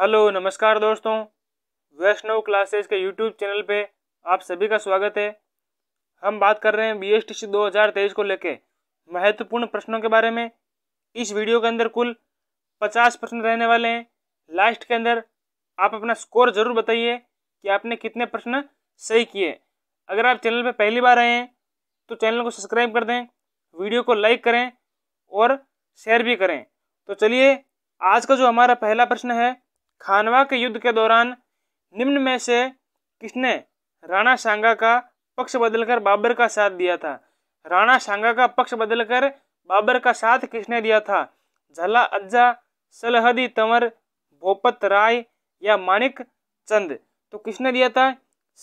hello नमस्कार दोस्तों Vaishnav classes के यूट्यूब चैनल पे आप सभी का स्वागत है हम बात कर रहे हैं बी एस टी सी दो हज़ार तेईस को लेके महत्वपूर्ण प्रश्नों के बारे में इस वीडियो के अंदर कुल पचास प्रश्न रहने वाले हैं लास्ट के अंदर आप अपना स्कोर ज़रूर बताइए कि आपने कितने प्रश्न सही किए अगर आप चैनल पर पहली बार आए हैं तो चैनल को सब्सक्राइब कर दें वीडियो को लाइक करें और शेयर भी करें तो चलिए आज का जो हमारा पहला प्रश्न है खानवा के युद्ध के दौरान निम्न में से किसने राणा सांगा का पक्ष बदलकर बाबर का साथ दिया था राणा सांगा का पक्ष बदलकर बाबर का साथ किसने दिया था झला अज्जा सलहदी तंवर भोपत राय या मानिक चंद तो किसने दिया था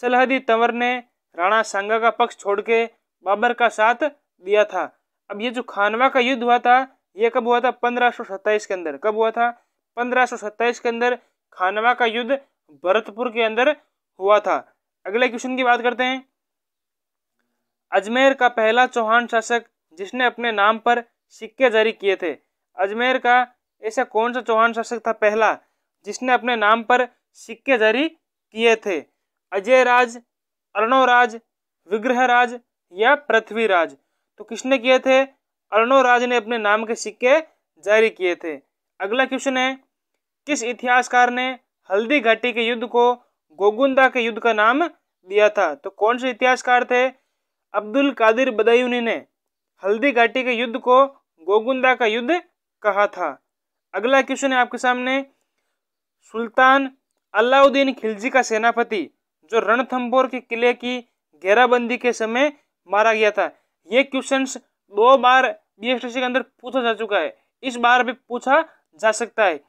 सलहदी तंवर ने राणा सांगा का पक्ष छोड़ के बाबर का साथ दिया था अब ये जो खानवा का युद्ध हुआ था ये कब हुआ था पंद्रह के अंदर कब हुआ था 1527 के अंदर खानवा का युद्ध भरतपुर के अंदर हुआ था अगले क्वेश्चन की बात करते हैं अजमेर का पहला चौहान शासक जिसने अपने नाम पर सिक्के जारी किए थे अजमेर का ऐसा कौन सा चौहान शासक था पहला जिसने अपने नाम पर सिक्के जारी किए थे अजय राज अर्णोराज विग्रहराज या पृथ्वीराज तो किसने किए थे अर्णोराज ने अपने नाम के सिक्के जारी किए थे अगला क्वेश्चन है किस इतिहासकार ने हल्दी घाटी के युद्ध को गोगुंदा के युद्ध का नाम दिया था तो कौन से इतिहासकार थे अब्दुल कादिर बदायूनी ने हल्दी घाटी के युद्ध को गोगुंदा का युद्ध कहा था अगला क्वेश्चन है आपके सामने सुल्तान अलाउद्दीन खिलजी का सेनापति जो रणथंबोर के किले की घेराबंदी के समय मारा गया था ये क्वेश्चन दो बार बी के अंदर पूछा जा चुका है इस बार भी पूछा जा सकता है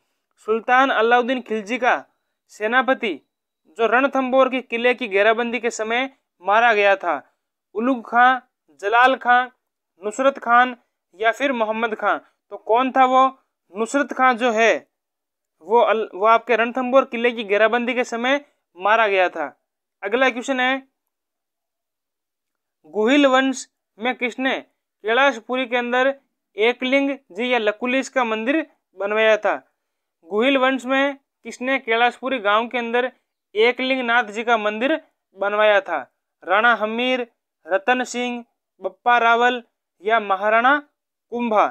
सुल्तान अलाउद्दीन खिलजी का सेनापति जो रणथंबोर के किले की घेराबंदी के समय मारा गया था उलुग खां जलाल खां नुसरत खान या फिर मोहम्मद खां तो कौन था वो नुसरत खां जो है वो अल, वो आपके रणथंबोर किले की घेराबंदी के समय मारा गया था अगला क्वेश्चन है गुहिल वंश में किसने कैलाशपुरी के अंदर एकलिंग जी या लकुलिस का मंदिर बनवाया था गुहिल वंश में किसने कैलाशपुरी गांव के अंदर एकलिंग नाथ जी का मंदिर बनवाया था राणा हमीर रतन सिंह बप्पा रावल या महाराणा कुंभा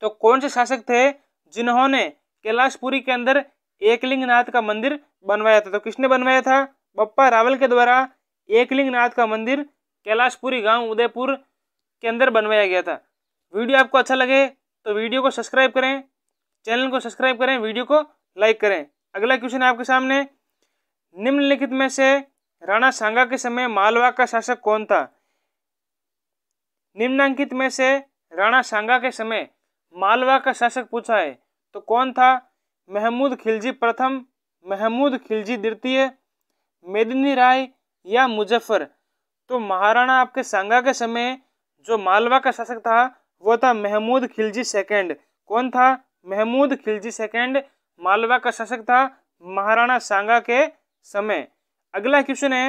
तो कौन से शासक थे जिन्होंने कैलाशपुरी के अंदर एकलिंग नाथ का मंदिर बनवाया था तो किसने बनवाया था बप्पा रावल के द्वारा एकलिंग नाथ का मंदिर कैलाशपुरी गांव उदयपुर के अंदर बनवाया गया था वीडियो आपको अच्छा लगे तो वीडियो को सब्सक्राइब करें चैनल को सब्सक्राइब करें वीडियो को लाइक करें अगला क्वेश्चन आपके सामने निम्नलिखित में से राणा सांगा के समय मालवा का शासक कौन था निम्नांकित में से राणा सांगा के समय मालवा का शासक पूछा है तो कौन था महमूद खिलजी प्रथम महमूद खिलजी द्वितीय मेदिनी राय या मुजफ्फर तो महाराणा आपके सांगा के समय जो मालवा का शासक था वो था महमूद खिलजी सेकंड कौन था महमूद खिलजी सेकंड मालवा का शासक था महाराणा सांगा के समय अगला क्वेश्चन है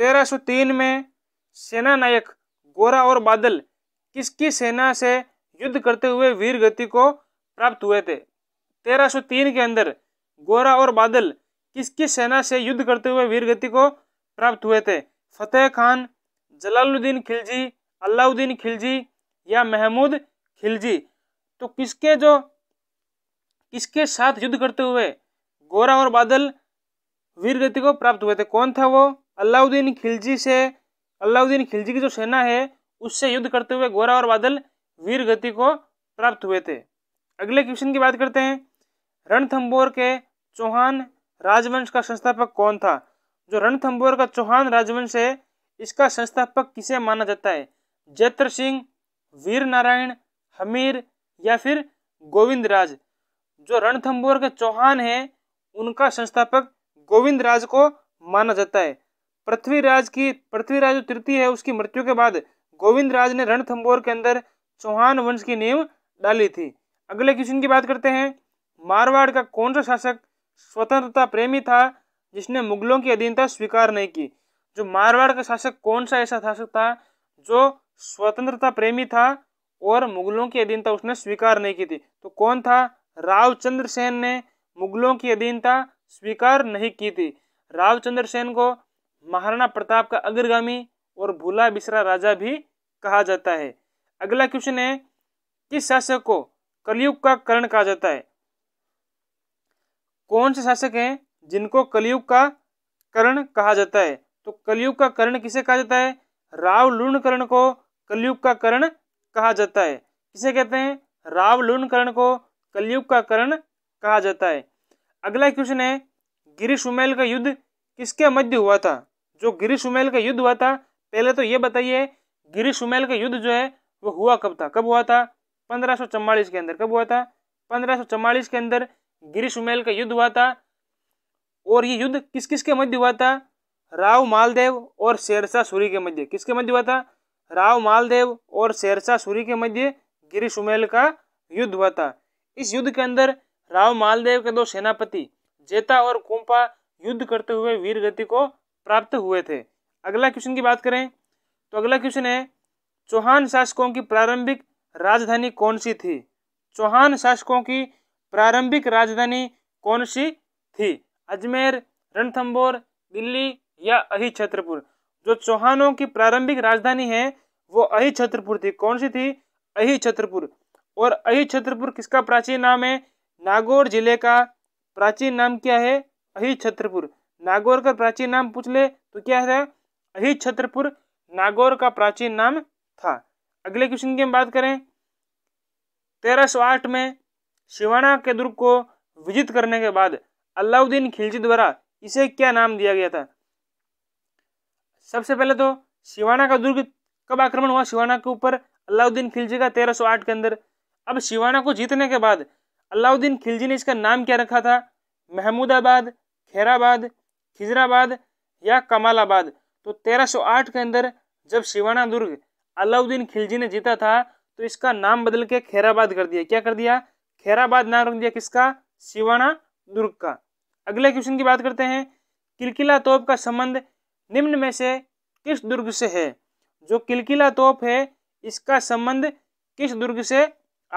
1303 में सेना नायक गोरा और बादल किसकी सेना से युद्ध करते हुए वीर गति को प्राप्त हुए थे 1303 के अंदर गोरा और बादल किसकी सेना से युद्ध करते हुए वीर गति को प्राप्त हुए थे फतेह खान जलालुद्दीन खिलजी अलाउद्दीन खिलजी या महमूद खिलजी तो किसके जो किसके साथ युद्ध करते हुए गोरा और बादल वीर गति को प्राप्त हुए थे कौन था वो अलाउद्दीन खिलजी से अलाउद्दीन खिलजी की जो सेना है उससे युद्ध करते हुए गोरा और बादल वीर गति को प्राप्त हुए थे अगले क्वेश्चन की बात करते हैं रणथम्बोर के चौहान राजवंश का संस्थापक कौन था जो रणथम्बोर का चौहान राजवंश है इसका संस्थापक किसे माना जाता है जैत्र सिंह वीर नारायण हमीर या फिर गोविंद राज जो रणथम्बोर के चौहान हैं उनका संस्थापक गोविंद राज को माना जाता है पृथ्वीराज की पृथ्वीराज तृतीय है उसकी मृत्यु के बाद गोविंद राज ने रणथम्बोर के अंदर चौहान वंश की नींव डाली थी अगले क्वेश्चन की बात करते हैं मारवाड़ का कौन सा शासक स्वतंत्रता प्रेमी था जिसने मुगलों की अधीनता स्वीकार नहीं की जो मारवाड़ का शासक कौन सा ऐसा शासक था जो स्वतंत्रता प्रेमी था और मुगलों की अधीनता उसने स्वीकार नहीं की थी तो कौन था रावचंद्र सेन ने मुगलों की अधीनता स्वीकार नहीं की थी चंद्र सेन को महाराणा प्रताप का अग्रगामी और भूला बिसरा राजा भी कहा जाता है अगला क्वेश्चन है किस शासक को कलयुग का कर्ण कहा जाता है कौन से शासक हैं जिनको कलयुग का कर्ण कहा जाता है तो कलयुग का कर्ण किसे कहा जाता है राव लूण कर्ण को कलयुग का करण कहा जाता है किसे कहते हैं लून करण को कलयुग का करण कहा जाता है अगला क्वेश्चन है गिरीश उमेल का युद्ध किसके मध्य हुआ था जो गिरीश उमेल का युद्ध हुआ था पहले तो ये बताइए गिरीश उमेल का युद्ध जो है वो हुआ कब था कब हुआ था पंद्रह के अंदर कब हुआ था पंद्रह के अंदर गिरीश उमेल का युद्ध हुआ था और ये युद्ध किस किसके मध्य हुआ था राव मालदेव और शेरशाह सूरी के मध्य किसके मध्य हुआ था राव मालदेव और शेरशाह सूरी के मध्य गिरी सुमेल का युद्ध हुआ था इस युद्ध के अंदर राव मालदेव के दो सेनापति जेता और कुंपा युद्ध करते हुए वीर गति को प्राप्त हुए थे अगला क्वेश्चन की बात करें तो अगला क्वेश्चन है चौहान शासकों की प्रारंभिक राजधानी कौन सी थी चौहान शासकों की प्रारंभिक राजधानी कौन सी थी अजमेर रणथंबोर दिल्ली या अहि छत्रपुर जो चौहानों की प्रारंभिक राजधानी है वो अहि छत्रपुर थी कौन सी थी अहि छत्रपुर और अहि छत्रपुर किसका प्राचीन नाम है नागौर जिले का प्राचीन नाम क्या है अहि छत्रपुर नागौर का प्राचीन नाम पूछ ले तो क्या है अहि छत्रपुर नागौर का प्राचीन नाम था अगले क्वेश्चन की हम बात करें तेरह आठ में शिवाना के दुर्ग को विजित करने के बाद अलाउद्दीन खिलजी द्वारा इसे क्या नाम दिया गया था सबसे पहले तो शिवाना का दुर्ग कब आक्रमण हुआ शिवाना के ऊपर अलाउद्दीन खिलजी का 1308 के अंदर अब शिवाना को जीतने के बाद अलाउद्दीन खिलजी ने इसका नाम क्या रखा था महमूदाबाद खैराबाद खिजराबाद या कमालाबाद तो 1308 के अंदर जब शिवाना दुर्ग अलाउद्दीन खिलजी ने जीता था तो इसका नाम बदल के खैराबाद कर दिया क्या कर दिया खैराबाद नाम रख दिया किसका शिवाना दुर्ग का अगले क्वेश्चन की बात करते हैं किलकिला तोप का संबंध निम्न में से किस दुर्ग से है जो किलकिला तोप है इसका संबंध किस दुर्ग से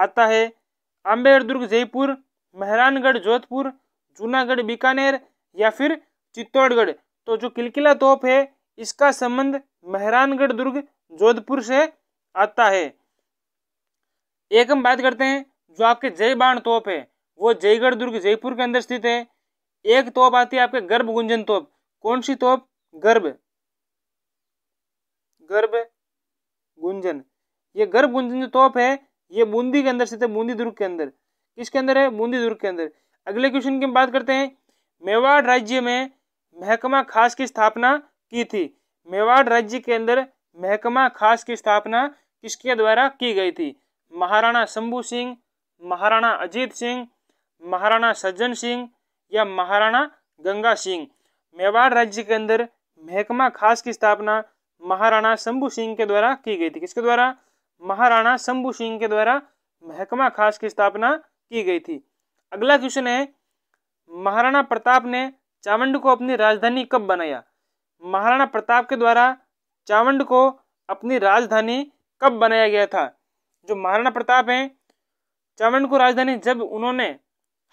आता है आम्बेर दुर्ग जयपुर मेहरानगढ़ जोधपुर जूनागढ़ बीकानेर या फिर चित्तौड़गढ़ तो जो किलकिला तोप है इसका संबंध मेहरानगढ़ दुर्ग जोधपुर से आता है एक हम बात करते हैं जो आपके जय बाण तोप है वो जयगढ़ दुर्ग जयपुर के अंदर स्थित है एक तोप आती है आपके गर्भ गुंजन तोप कौन सी तोप गर्भ गर्भ गुंजन ये गर्भ गुंजन जो तोप है ये बूंदी के अंदर स्थित है बूंदी दुर्ग के अंदर किसके अंदर है बूंदी दुर्ग के अंदर अगले क्वेश्चन की हम बात करते हैं मेवाड़ राज्य में महकमा खास की स्थापना की थी मेवाड़ राज्य के अंदर महकमा खास की स्थापना किसके द्वारा की गई थी महाराणा शंभू सिंह महाराणा अजीत सिंह महाराणा सज्जन सिंह या महाराणा गंगा सिंह मेवाड़ राज्य के अंदर महकमा खास की स्थापना महाराणा शंभू सिंह के द्वारा की गई थी किसके द्वारा महाराणा शंभू सिंह के द्वारा महकमा खास की स्थापना की गई थी अगला क्वेश्चन है महाराणा प्रताप ने चावंड को अपनी राजधानी कब बनाया महाराणा प्रताप के द्वारा चावंड को अपनी राजधानी कब बनाया गया था जो महाराणा प्रताप हैं चावंड को राजधानी जब उन्होंने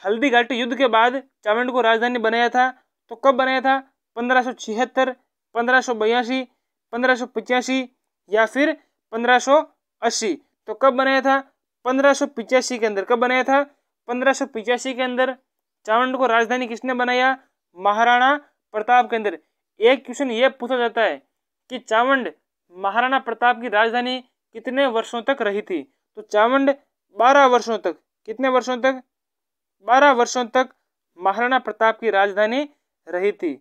हल्दी घाटी युद्ध के बाद चावंड को राजधानी बनाया था तो कब बनाया था पंद्रह सौ छिहत्तर पंद्रह सौ बयासी पंद्रह या फिर 1580 तो कब बनाया था पंद्रह के अंदर कब बनाया था पंद्रह के अंदर चावंड को राजधानी किसने बनाया महाराणा प्रताप के अंदर एक क्वेश्चन ये पूछा जाता है कि चावंड महाराणा प्रताप की राजधानी कितने वर्षों तक रही थी तो चावंड बारह वर्षों तक कितने वर्षों तक बारह वर्षों तक महाराणा प्रताप की राजधानी रही थी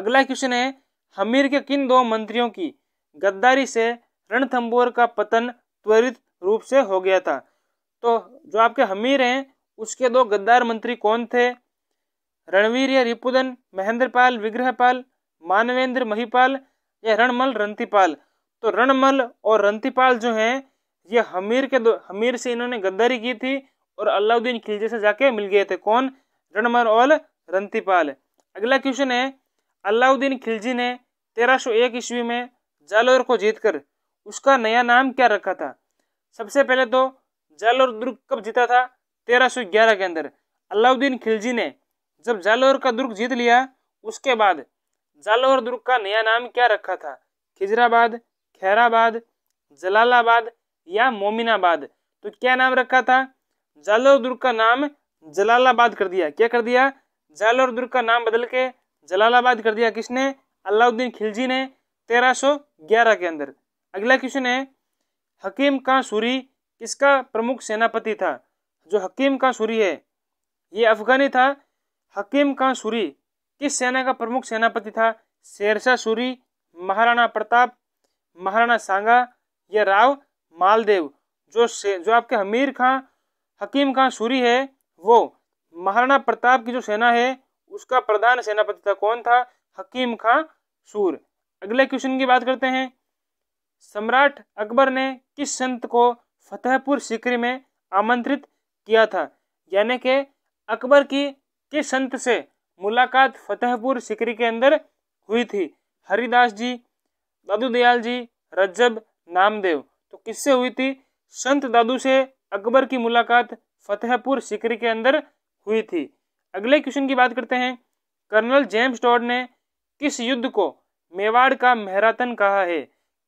अगला क्वेश्चन है हमीर के किन दो मंत्रियों की गद्दारी से रणथंबोर का पतन त्वरित रूप से हो गया था तो जो आपके हमीर हैं उसके दो गद्दार मंत्री कौन थे रणवीर या रिपुदन महेंद्रपाल विग्रहपाल मानवेंद्र महिपाल या रणमल रंतिपाल तो रणमल और रंतिपाल जो हैं ये हमीर के दो हमीर से इन्होंने गद्दारी की थी और अलाउद्दीन खिलजी से जाके मिल गए थे कौन रणमल और रंतिपाल अगला क्वेश्चन है अलाउद्दीन खिलजी ने एक ईस्वी में जालोर को जीतकर उसका नया नाम क्या रखा था सबसे पहले तो जालोर दुर्ग कब जीता था ग्यारह के अंदर अलाउद्दीन खिलजी ने जब जालोर का दुर्ग जीत लिया उसके बाद जालोर दुर्ग का नया नाम क्या रखा था खिजराबाद खैराबाद जलालाबाद या मोमिनाबाद तो क्या नाम रखा था जालोर दुर्ग का नाम जलालाबाद कर दिया क्या कर दिया जालोर दुर्ग का नाम बदल के जलालाबाद कर दिया किसने अलाउद्दीन खिलजी ने 1311 के अंदर अगला क्वेश्चन है हकीम का सूरी किसका प्रमुख सेनापति था जो हकीम का सूरी है ये अफगानी था हकीम सूरी किस सेना का प्रमुख सेनापति था शेरशाह सूरी महाराणा प्रताप महाराणा सांगा या राव मालदेव जो से, जो आपके हमीर खां हकीम खां सूरी है वो महाराणा प्रताप की जो सेना है उसका प्रधान सेनापति था कौन था हकीम खां सूर अगले क्वेश्चन की बात करते हैं सम्राट अकबर ने किस संत को फतेहपुर सिकरी में आमंत्रित किया था यानी कि अकबर की किस संत से मुलाकात फतेहपुर सिकरी के अंदर हुई थी हरिदास जी दादू दयाल जी रज्जब नामदेव तो किससे हुई थी संत दादू से अकबर की मुलाकात फतेहपुर सिकरी के अंदर हुई थी अगले क्वेश्चन की बात करते हैं कर्नल जेम्स टॉड ने किस युद्ध को मेवाड़ का मैराथन कहा है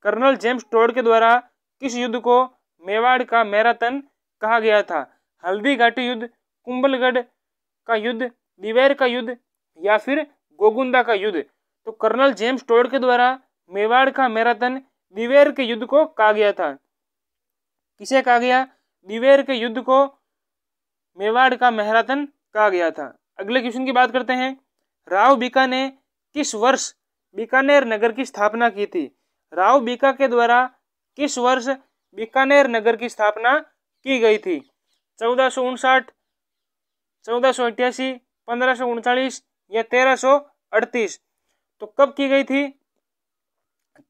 कर्नल जेम्स टोड के द्वारा किस युद्ध को मेवाड़ का मैराथन कहा गया था हल्दी घाटी युद्ध कुंभलगढ़ का युद्ध दिवेर का युद्ध या फिर गोगुंदा का युद्ध तो कर्नल जेम्स टोड के द्वारा मेवाड़ का मैराथन दिवेर के युद्ध को कहा गया था किसे कहा गया दिवेर के युद्ध को मेवाड़ का मैराथन कहा गया था अगले क्वेश्चन की बात करते हैं राव बीका ने किस वर्ष बीकानेर नगर की स्थापना की थी राव बीका के द्वारा किस वर्ष बीकानेर नगर की स्थापना की गई थी चौदह सौ उनसाठ चौदह सौ अठासी पंद्रह सौ उनचालीस या तेरह सौ अड़तीस तो कब की गई थी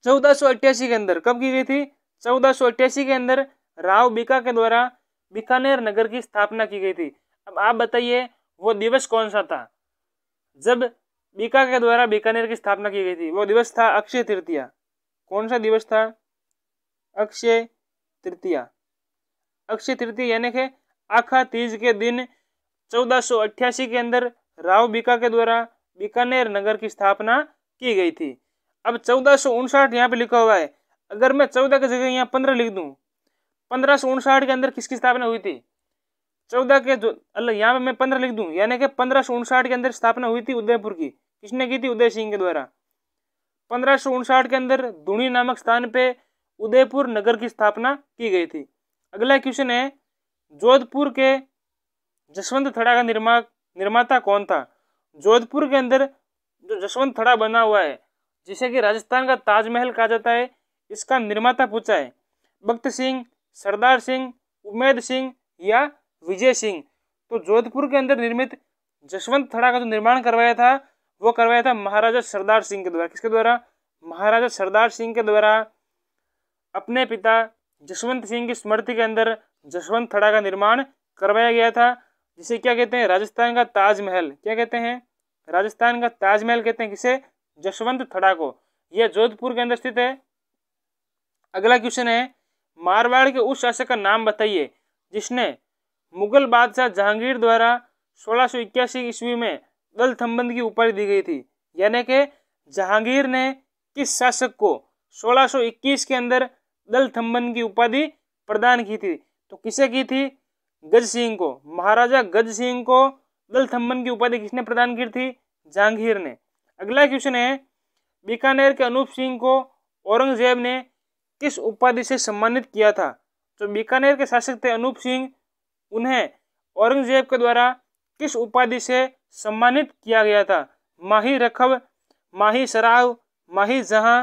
चौदह सौ अट्ठासी के अंदर कब की गई थी चौदह सौ अट्ठासी के अंदर राव बीका के द्वारा बीकानेर नगर की स्थापना की गई थी अब आप बताइए वो दिवस कौन सा था जब बीका के द्वारा बीकानेर की स्थापना की गई थी वो दिवस था अक्षय तृतीया कौन सा दिवस था अक्षय तृतीया अक्षय तृतीय यानी कि आखा तीज के दिन चौदह के अंदर राव बीका के द्वारा बीकानेर नगर की स्थापना की गई थी अब चौदह सौ उनसाठ यहाँ पे लिखा हुआ है अगर मैं चौदह की जगह यहाँ पंद्रह लिख दूँ पंद्रह सौ उनसाठ के अंदर किसकी स्थापना हुई थी चौदह के जो अल्लाह यहाँ पे मैं पंद्रह लिख दूँ यानी कि पंद्रह सौ उनसाठ के अंदर स्थापना हुई थी उदयपुर की किसने की थी उदय सिंह के द्वारा पंद्रह के अंदर धुनी नामक स्थान पे उदयपुर नगर की स्थापना की गई थी अगला क्वेश्चन है जोधपुर के जसवंत थड़ा का निर्मा निर्माता कौन था जोधपुर के अंदर जो जसवंत थड़ा बना हुआ है जिसे कि राजस्थान का ताजमहल कहा जाता है इसका निर्माता पूछा है भक्त सिंह सरदार सिंह उमेद सिंह या विजय सिंह तो जोधपुर के अंदर निर्मित जसवंत थड़ा का जो निर्माण करवाया था वो करवाया था महाराजा सरदार सिंह के द्वारा किसके द्वारा महाराजा सरदार सिंह के द्वारा अपने पिता जसवंत सिंह की स्मृति के अंदर जसवंत थड़ा का निर्माण करवाया गया था जिसे क्या कहते हैं राजस्थान का ताजमहल क्या कहते हैं राजस्थान का ताजमहल कहते हैं किसे जसवंत थड़ा को यह जोधपुर के अंदर स्थित है अगला क्वेश्चन है मारवाड़ के उस शासक का नाम बताइए जिसने मुगल बादशाह जहांगीर द्वारा सोलह सौ इक्यासी ईस्वी में थम्बंद की उपाधि दी गई थी यानी कि जहांगीर ने किस शासक को 1621 के अंदर ललथम्बन की उपाधि प्रदान की थी तो किसे की थी गज सिंह को महाराजा गज सिंह को दलथम्बन की उपाधि किसने प्रदान की थी जहांगीर ने अगला क्वेश्चन है बीकानेर के अनूप सिंह को औरंगजेब ने किस उपाधि से सम्मानित किया था तो बीकानेर के शासक थे अनूप सिंह उन्हें औरंगजेब के द्वारा किस उपाधि से सम्मानित किया गया था माही रखव माही सराव माही जहां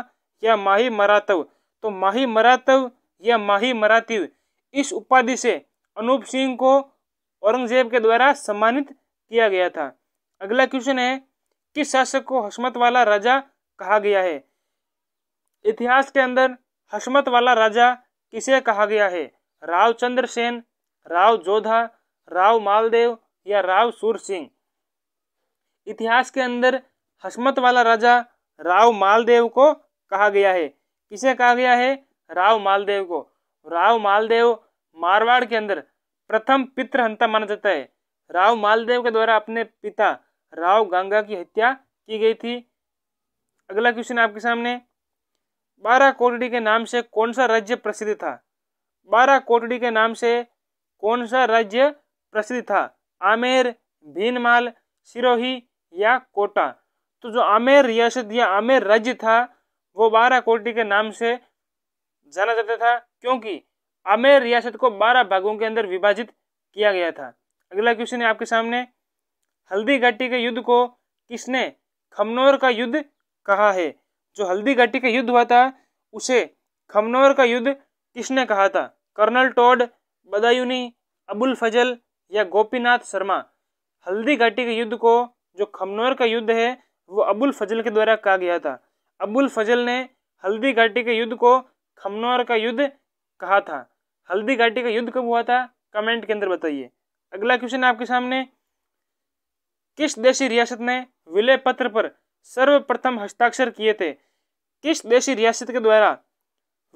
या माही मरातव तो माही मरातव या माही मरातिव इस उपाधि से अनूप सिंह को औरंगजेब के द्वारा सम्मानित किया गया था अगला क्वेश्चन है किस शासक को हसमत वाला राजा कहा गया है इतिहास के अंदर हसमत वाला राजा किसे कहा गया है राव चंद्रसेन राव जोधा राव मालदेव या राव सूर सिंह इतिहास के अंदर हसमत वाला राजा राव मालदेव को कहा गया है किसे कहा गया है राव मालदेव को राव मालदेव मारवाड़ के अंदर प्रथम पितृहंता माना जाता है राव मालदेव के द्वारा अपने पिता राव गंगा की हत्या की गई थी अगला क्वेश्चन आपके सामने बारह कोटड़ी के नाम से कौन सा राज्य प्रसिद्ध था बारह कोटड़ी के नाम से कौन सा राज्य प्रसिद्ध था आमेर भीनमाल सिरोही या कोटा तो जो आमेर रियासत या आमेर राज्य था वो बारह कोटी के नाम से जाना जाता था क्योंकि आमेर रियासत को बारह भागों के अंदर विभाजित किया गया था अगला क्वेश्चन है आपके सामने हल्दी घाटी के युद्ध को किसने खमनौर का युद्ध कहा है जो हल्दी घाटी का युद्ध हुआ था उसे खमनौर का युद्ध किसने कहा था कर्नल टोड बदायूनी अबुल फजल या गोपीनाथ शर्मा हल्दी घाटी के युद्ध को जो खमनौर का युद्ध है वो अबुल फजल के द्वारा कहा गया था अबुल फजल ने हल्दी घाटी के युद्ध को खमनौर का युद्ध कहा था हल्दी घाटी का युद्ध कब हुआ था कमेंट के अंदर बताइए अगला क्वेश्चन आपके सामने किस देशी रियासत ने विलय पत्र पर सर्वप्रथम हस्ताक्षर किए थे किस देशी रियासत के द्वारा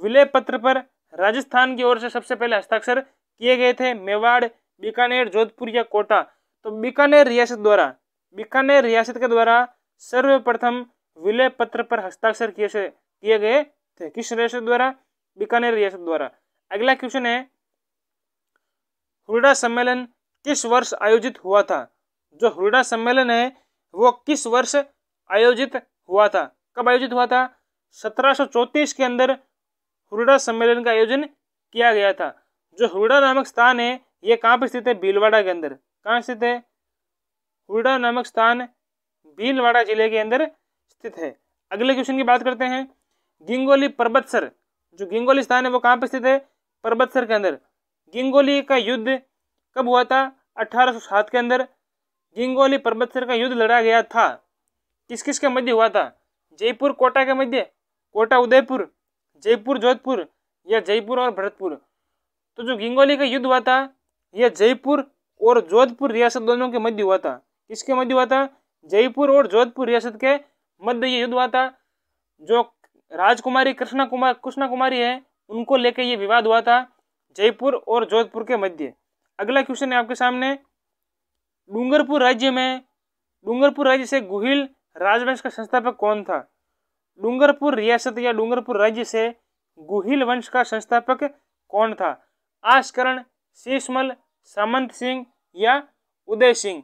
विलय पत्र पर राजस्थान की ओर से सबसे पहले हस्ताक्षर किए गए थे मेवाड़ बीकानेर जोधपुर या कोटा तो बीकानेर रियासत द्वारा बीकानेर रियासत के द्वारा सर्वप्रथम विलय पत्र पर हस्ताक्षर किए से किए गए थे किस रियासत द्वारा बीकानेर रियासत द्वारा अगला क्वेश्चन है हुडा सम्मेलन किस वर्ष आयोजित हुआ था जो हुरडा सम्मेलन है वो किस वर्ष आयोजित हुआ था कब आयोजित हुआ था 1734 के अंदर हुरडा सम्मेलन का आयोजन किया गया था जो हुरडा नामक स्थान है ये कहाँ पर स्थित है भीलवाड़ा के अंदर कहाँ स्थित है हुडा नामक स्थान भीलवाड़ा जिले के अंदर स्थित है अगले क्वेश्चन की बात करते हैं गिंगोली पर्वतसर जो गिंगोली स्थान है वो कहाँ पर स्थित है पर्वतसर के अंदर गिंगोली का युद्ध कब हुआ था अठारह के अंदर गिंगोली पर्वतसर का युद्ध लड़ा गया था किस किस के मध्य हुआ था जयपुर कोटा के मध्य कोटा उदयपुर जयपुर जोधपुर या जयपुर और भरतपुर तो जो गिंगोली का युद्ध हुआ था यह जयपुर और जोधपुर रियासत दोनों के मध्य हुआ था किसके मध्य हुआ था जयपुर और जोधपुर रियासत के मध्य ये युद्ध हुआ था जो राजकुमारी कृष्णा कुमार कृष्णा कुमारी है उनको लेकर ये विवाद हुआ था जयपुर और जोधपुर के मध्य अगला क्वेश्चन है आपके सामने डूंगरपुर राज्य में डूंगरपुर राज्य से गुहिल राजवंश का संस्थापक कौन था डूंगरपुर रियासत या डूंगरपुर राज्य से गुहिल वंश का संस्थापक कौन था आस्करण शीशमल सामंत सिंह या उदय सिंह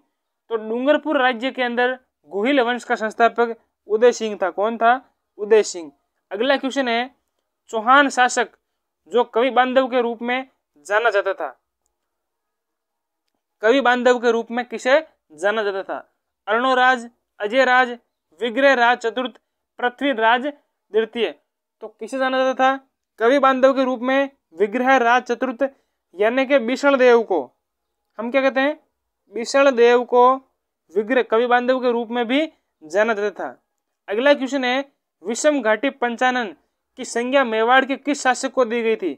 तो डूंगरपुर राज्य के अंदर गोहिल वंश का संस्थापक उदय सिंह था कौन था उदय सिंह अगला क्वेश्चन है चौहान शासक जो कवि बांधव के रूप में जाना जाता था कवि बांधव के रूप में किसे जाना जाता था अर्णोराज अजय राज विग्रह राज चतुर्थ पृथ्वी राज द्वितीय तो किसे जाना जाता था कवि बांधव के रूप में विग्रह राज चतुर्थ यानी के भीषण देव को हम क्या कहते हैं भीषण देव को विग्रह कवि बांधव के रूप में भी जाना जाता था अगला क्वेश्चन है विषम घाटी पंचानन की संज्ञा मेवाड़ के किस शासक को दी गई थी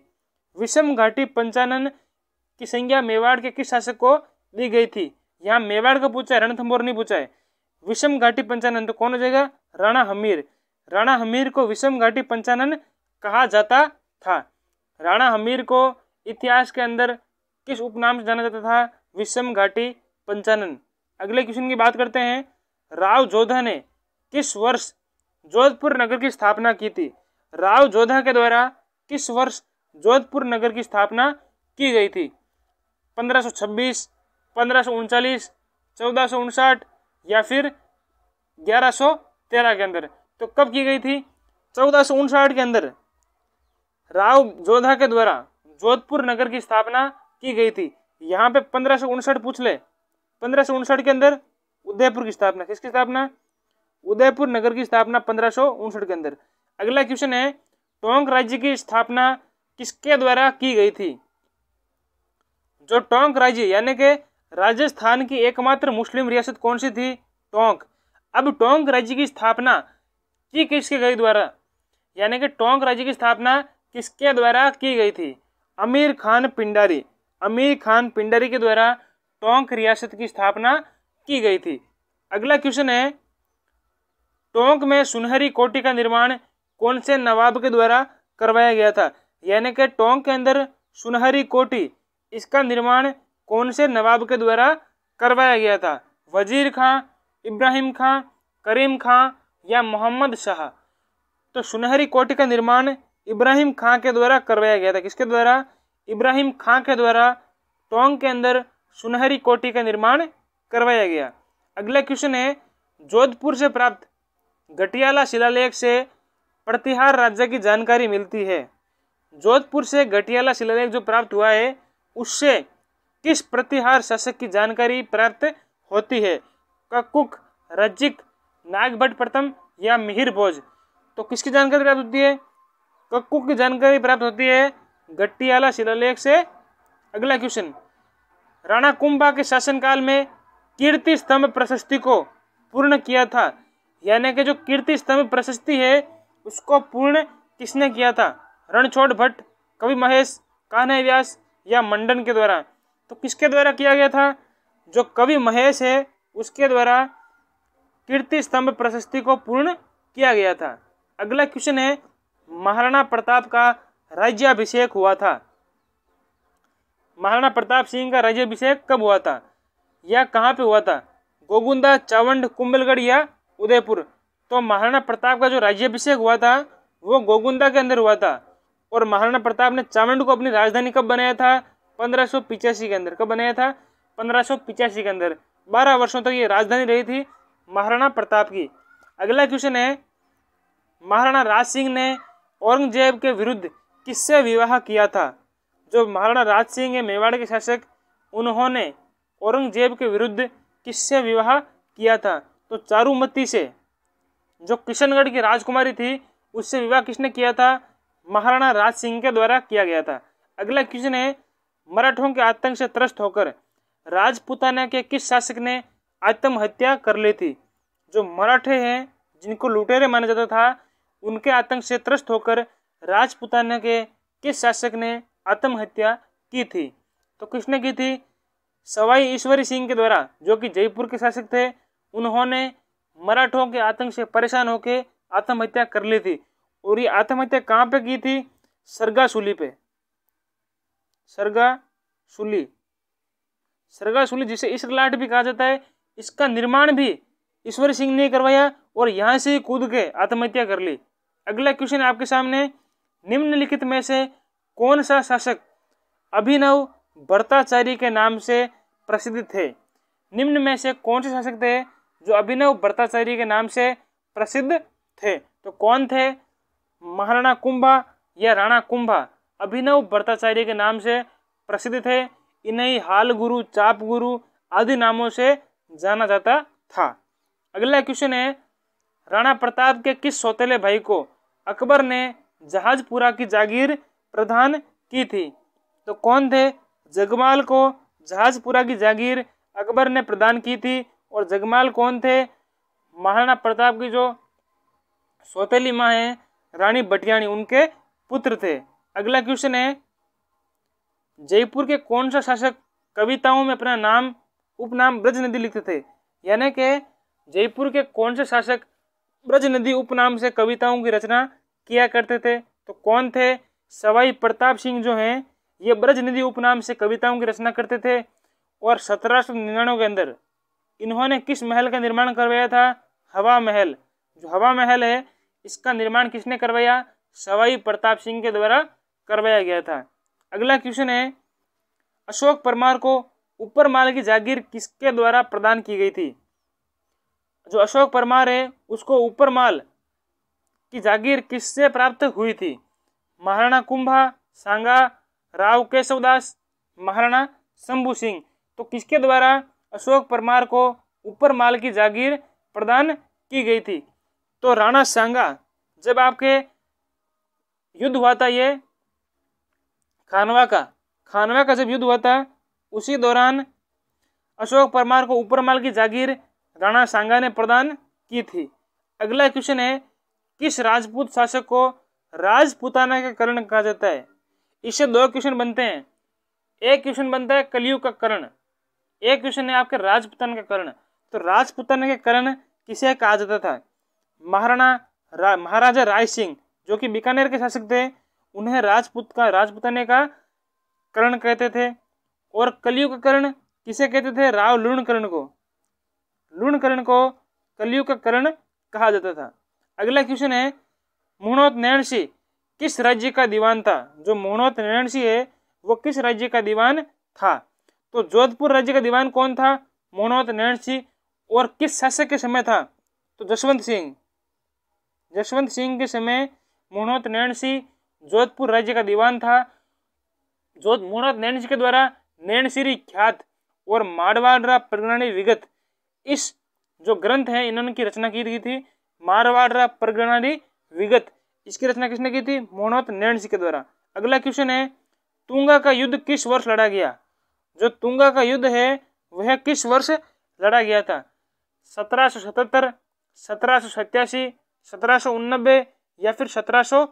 विषम घाटी पंचानन की संज्ञा मेवाड़ के किस शासक को दी गई थी यहाँ मेवाड़ का पूछा है रणथम्बोर नहीं पूछा है विषम घाटी पंचानन तो कौन हो जाएगा राणा हमीर राणा हमीर को विषम घाटी पंचानन कहा जाता था राणा हमीर को इतिहास के अंदर किस उपनाम से जाना जाता था विषम घाटी पंचानन अगले क्वेश्चन की बात करते हैं राव जोधा ने किस वर्ष जोधपुर नगर की स्थापना की थी राव जोधा के द्वारा किस वर्ष जोधपुर नगर की स्थापना की गई थी 1526, 1539, उनसठ या फिर 1113 के अंदर तो कब की गई थी चौदह के अंदर राव जोधा के द्वारा जोधपुर नगर की स्थापना की गई थी यहाँ पे पंद्रह पूछ ले पंद्रह सौ उनसठ के अंदर उदयपुर की स्थापना किसकी स्थापना उदयपुर नगर की स्थापना पंद्रह सौ उनसठ के अंदर अगला क्वेश्चन है टोंक राज्य की स्थापना किसके द्वारा की गई थी जो टोंक राज्य यानी के राजस्थान की एकमात्र मुस्लिम रियासत कौन सी थी टोंक अब टोंक राज्य की स्थापना की किसके गई द्वारा यानी कि टोंक राज्य की स्थापना किसके द्वारा की गई थी अमीर खान पिंडारी अमीर खान पिंडारी के द्वारा टोंक रियासत की स्थापना की गई थी अगला क्वेश्चन है टोंक में सुनहरी कोटी का निर्माण कौन से नवाब के द्वारा करवाया गया था यानी कि टोंक के अंदर सुनहरी कोटी इसका निर्माण कौन से नवाब के द्वारा करवाया गया था वजीर खां इब्राहिम खां करीम खां या मोहम्मद शाह तो सुनहरी कोटी का निर्माण इब्राहिम खां के द्वारा करवाया गया था किसके द्वारा इब्राहिम खां के द्वारा टोंक के अंदर सुनहरी कोटी का निर्माण करवाया गया अगला क्वेश्चन है जोधपुर से प्राप्त घटियाला शिलालेख से प्रतिहार राज्य की जानकारी मिलती है जोधपुर से घटियाला शिलालेख जो प्राप्त हुआ है उससे किस प्रतिहार शासक की जानकारी प्राप्त होती है ककुक रज्जिक नागभट प्रथम या मिहिर भोज तो किसकी जानकारी प्राप्त होती है कक्कू की जानकारी प्राप्त होती है गट्टियाला शिलालेख से अगला क्वेश्चन राणा कुंभा के शासनकाल में कीर्ति स्तंभ प्रशस्ति को पूर्ण किया था यानी कि जो कीर्ति स्तंभ प्रशस्ति है उसको पूर्ण किसने किया था रणछोड़ भट्ट कवि महेश कान्हा व्यास या मंडन के द्वारा तो किसके द्वारा किया गया था जो कवि महेश है उसके द्वारा कीर्ति स्तंभ प्रशस्ति को पूर्ण किया गया था अगला क्वेश्चन है महाराणा प्रताप का राज्याभिषेक हुआ था महाराणा प्रताप सिंह का राज्यभिषेक कब हुआ था या कहाँ पे हुआ था गोगुंदा चावंड कुंभलगढ़ या उदयपुर तो महाराणा प्रताप का जो राज्यभिषेक हुआ था वो गोगुंदा के अंदर हुआ था और महाराणा प्रताप ने चावंड को अपनी राजधानी कब बनाया था पंद्रह के अंदर कब बनाया था पंद्रह के अंदर बारह वर्षों तक तो ये राजधानी रही थी महाराणा प्रताप की अगला क्वेश्चन है महाराणा राज सिंह ने औरंगजेब के विरुद्ध किससे विवाह किया था जो महाराणा राज सिंह है मेवाड़ के शासक उन्होंने औरंगजेब के विरुद्ध किससे विवाह किया था तो चारूमती से जो किशनगढ़ की राजकुमारी थी उससे विवाह किसने किया था महाराणा राज सिंह के द्वारा किया गया था अगला क्वेश्चन है मराठों के आतंक से त्रस्त होकर राजपुताना के किस शासक ने आत्महत्या कर ली थी जो मराठे हैं जिनको लुटेरे माना जाता था उनके आतंक से त्रस्त होकर राजपुताना के किस शासक ने आत्महत्या की थी तो किसने की थी सवाई ईश्वरी सिंह के द्वारा जो कि जयपुर के शासक थे उन्होंने मराठों के आतंक से परेशान होकर आत्महत्या कर ली थी और ये आत्महत्या कहाँ पे की थी सरगासूली पे सरगा सरगासूली जिसे इसरलाट भी कहा जाता है इसका निर्माण भी ईश्वर सिंह ने करवाया और यहाँ से ही कूद के आत्महत्या कर ली अगला क्वेश्चन आपके सामने निम्नलिखित में से कौन सा शासक अभिनव भ्रताचार्य के नाम से प्रसिद्ध थे निम्न में से कौन से शासक थे जो अभिनव भ्रताचार्य के नाम से प्रसिद्ध थे तो कौन थे महाराणा कुंभा या राणा कुंभा अभिनव भ्रताचार्य के नाम से प्रसिद्ध थे इन्हें हाल गुरु चाप गुरु आदि नामों से जाना जाता था अगला क्वेश्चन है राणा प्रताप के किस सौतेले भाई को अकबर ने जहाजपुरा की जागीर प्रदान की थी तो कौन थे जगमाल को जहाजपुरा की जागीर अकबर ने प्रदान की थी और जगमाल कौन थे महाराणा प्रताप की जो सौतेली माँ है रानी बटियाणी उनके पुत्र थे अगला क्वेश्चन है जयपुर के कौन सा शासक कविताओं में अपना नाम उपनाम ब्रज नदी लिखते थे यानी कि जयपुर के कौन से शासक ब्रज नदी उपनाम से कविताओं की रचना किया करते थे तो कौन थे सवाई प्रताप सिंह जो हैं ये ब्रज निधि उपनाम से कविताओं की रचना करते थे और सत्रह सौ निन्यानवे के अंदर इन्होंने किस महल का निर्माण करवाया था हवा महल जो हवा महल है इसका निर्माण किसने करवाया सवाई प्रताप सिंह के द्वारा करवाया गया था अगला क्वेश्चन है अशोक परमार को ऊपर माल की जागीर किसके द्वारा प्रदान की गई थी जो अशोक परमार है उसको ऊपर माल की जागीर किससे प्राप्त हुई थी महाराणा कुंभा सांगा राव केशवदास महाराणा शंभु सिंह तो किसके द्वारा अशोक परमार को ऊपर माल की जागीर प्रदान की गई थी तो राणा सांगा जब आपके युद्ध हुआ था ये खानवा का खानवा का जब युद्ध हुआ था उसी दौरान अशोक परमार को ऊपर माल की जागीर राणा सांगा ने प्रदान की थी अगला क्वेश्चन है किस राजपूत शासक को राजपुताना का करण कहा जाता है इससे दो क्वेश्चन बनते हैं एक क्वेश्चन बनता है कलयुग का करण एक क्वेश्चन है आपके राजपुतान का करण तो राजपुतान के करण किसे कहा जाता था महाराणा रा, महाराजा राय सिंह जो कि बीकानेर के शासक थे उन्हें राजपूत का राजपुताने का करण कहते थे और कलयुग का करण किसे कहते थे राव करण को करण को कलयुग का करण कहा जाता था अगला क्वेश्चन है मोहनोत नैणसी किस राज्य का दीवान था जो मोहनोत नैणसी है वो किस राज्य का दीवान था तो जोधपुर राज्य का दीवान कौन था मोहनोत नैणसी और किस शासक के समय था तो जसवंत सिंह जसवंत सिंह के समय मोहनोत नैणसी जोधपुर राज्य का दीवान था जोध मोहनोत नैणसी के द्वारा नैणसिरी ख्यात और मारवाड़ा परगणानी विगत इस जो ग्रंथ है इन्होंने की रचना की गई थी मारवाड़ा परगणानी विगत इसकी रचना किसने की थी मोहनवत नैन सिंह के द्वारा अगला क्वेश्चन है तुंगा का युद्ध किस वर्ष लड़ा गया जो तुंगा का युद्ध है वह किस वर्ष लड़ा गया था सत्रह सौ सतहत्तर सत्रह सौ सत्यासी सत्रह सौ उन्नबे या फिर सत्रह सौ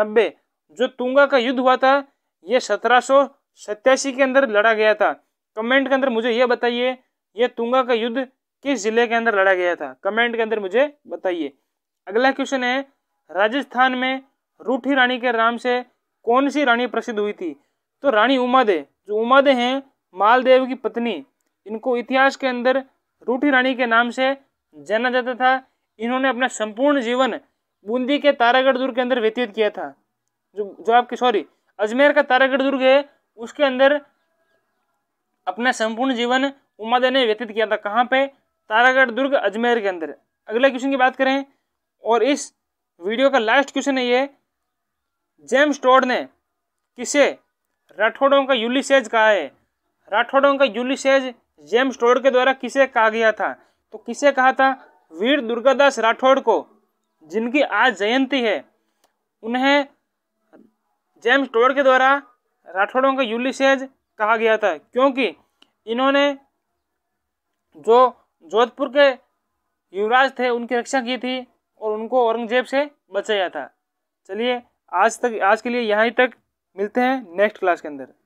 नब्बे जो तुंगा का युद्ध हुआ था यह सत्रह सौ सत्यासी के अंदर लड़ा गया था कमेंट के अंदर मुझे यह बताइए यह तुंगा का युद्ध किस जिले के अंदर लड़ा गया था कमेंट के अंदर मुझे बताइए अगला क्वेश्चन है राजस्थान में रूठी रानी के नाम से कौन सी रानी प्रसिद्ध हुई थी तो रानी उमादे जो उमादे हैं मालदेव की पत्नी इनको इतिहास के अंदर रूठी रानी के नाम से जाना जाता था इन्होंने अपना संपूर्ण जीवन बूंदी के तारागढ़ दुर्ग के अंदर व्यतीत किया था जो जो आपकी सॉरी अजमेर का तारागढ़ दुर्ग है उसके अंदर अपना संपूर्ण जीवन उमादे ने व्यतीत किया था कहाँ पे तारागढ़ दुर्ग अजमेर के अंदर अगले क्वेश्चन की बात करें और इस वीडियो का लास्ट क्वेश्चन है ये जेम्स टोड ने किसे राठौड़ों का यूलिसेज कहा है राठौड़ों का यूलिसेज जेम्स टोड के द्वारा किसे कहा गया था तो किसे कहा था वीर दुर्गादास राठौड़ को जिनकी आज जयंती है उन्हें जेम्स टोड के द्वारा राठौड़ों का यूलिसेज कहा गया था क्योंकि इन्होंने जो जोधपुर के युवराज थे उनकी रक्षा की थी उनको औरंगजेब से बचाया था चलिए आज तक आज के लिए यहाँ ही तक मिलते हैं नेक्स्ट क्लास के अंदर